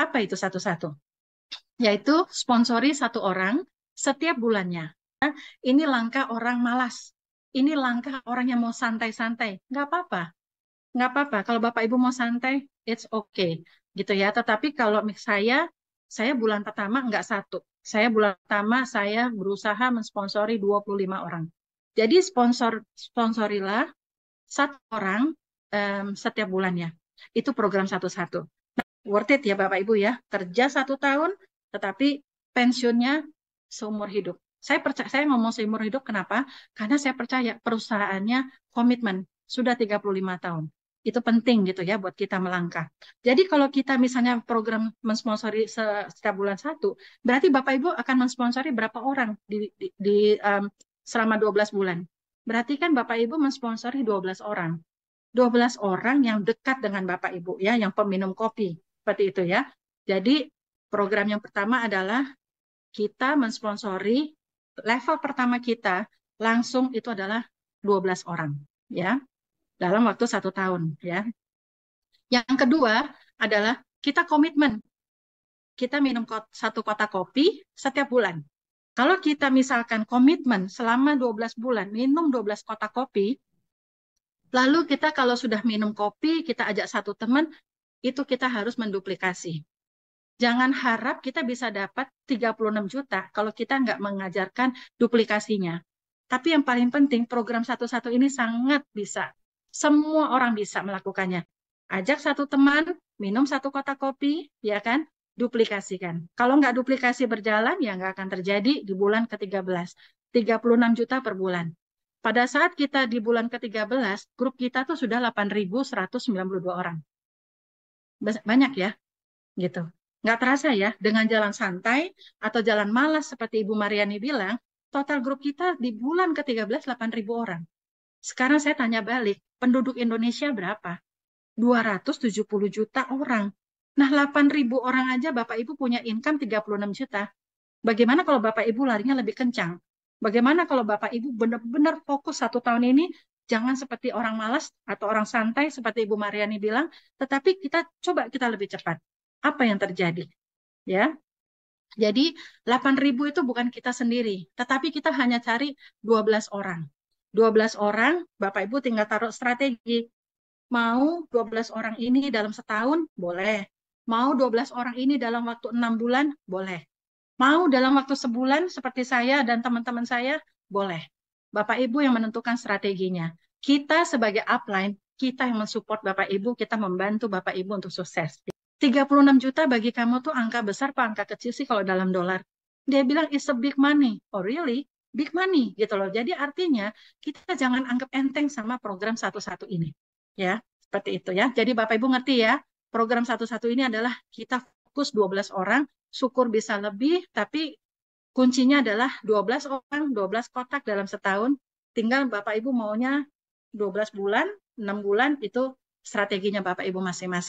Apa itu satu-satu? Yaitu sponsori satu orang setiap bulannya. Ini langkah orang malas. Ini langkah orang yang mau santai-santai. Nggak apa-apa. Nggak apa-apa. Kalau Bapak Ibu mau santai, it's okay. Gitu ya. Tetapi kalau saya, saya bulan pertama nggak satu. Saya bulan pertama saya berusaha mensponsori 25 orang. Jadi sponsor sponsorilah satu orang um, setiap bulannya. Itu program satu-satu worth it ya Bapak Ibu ya. Kerja satu tahun tetapi pensiunnya seumur hidup. Saya percaya saya ngomong seumur hidup kenapa? Karena saya percaya perusahaannya komitmen sudah 35 tahun. Itu penting gitu ya buat kita melangkah. Jadi kalau kita misalnya program mensponsori setiap bulan satu, berarti Bapak Ibu akan mensponsori berapa orang di, di, di um, selama 12 bulan. Berarti kan Bapak Ibu mensponsori 12 orang. 12 orang yang dekat dengan Bapak Ibu ya, yang peminum kopi, seperti itu ya. Jadi program yang pertama adalah kita mensponsori level pertama kita langsung itu adalah 12 orang ya dalam waktu satu tahun ya. Yang kedua adalah kita komitmen kita minum satu kotak kopi setiap bulan. Kalau kita misalkan komitmen selama 12 bulan minum 12 kotak kopi, lalu kita kalau sudah minum kopi, kita ajak satu teman, itu kita harus menduplikasi. Jangan harap kita bisa dapat 36 juta kalau kita nggak mengajarkan duplikasinya. Tapi yang paling penting program satu-satu ini sangat bisa. Semua orang bisa melakukannya. Ajak satu teman, minum satu kotak kopi, ya kan? Duplikasikan. Kalau nggak duplikasi berjalan, ya nggak akan terjadi di bulan ke-13. 36 juta per bulan. Pada saat kita di bulan ke-13, grup kita tuh sudah 8.192 orang banyak ya gitu nggak terasa ya dengan jalan santai atau jalan malas seperti Ibu Mariani bilang total grup kita di bulan ke-13 8.000 orang sekarang saya tanya balik penduduk Indonesia berapa 270 juta orang nah 8.000 orang aja Bapak Ibu punya income 36 juta bagaimana kalau Bapak Ibu larinya lebih kencang Bagaimana kalau Bapak Ibu benar-benar fokus satu tahun ini jangan seperti orang malas atau orang santai seperti Ibu Mariani bilang, tetapi kita coba kita lebih cepat. Apa yang terjadi? Ya. Jadi 8.000 itu bukan kita sendiri, tetapi kita hanya cari 12 orang. 12 orang, Bapak Ibu tinggal taruh strategi. Mau 12 orang ini dalam setahun, boleh. Mau 12 orang ini dalam waktu 6 bulan, boleh. Mau dalam waktu sebulan seperti saya dan teman-teman saya, boleh. Bapak Ibu yang menentukan strateginya. Kita sebagai upline, kita yang mensupport Bapak Ibu, kita membantu Bapak Ibu untuk sukses. 36 juta bagi kamu tuh angka besar apa angka kecil sih kalau dalam dolar? Dia bilang it's a big money. Oh really? Big money gitu loh. Jadi artinya kita jangan anggap enteng sama program satu-satu ini. Ya, seperti itu ya. Jadi Bapak Ibu ngerti ya, program satu-satu ini adalah kita fokus 12 orang, syukur bisa lebih, tapi kuncinya adalah 12 orang, 12 kotak dalam setahun. Tinggal Bapak Ibu maunya 12 bulan, 6 bulan itu strateginya Bapak Ibu masing-masing.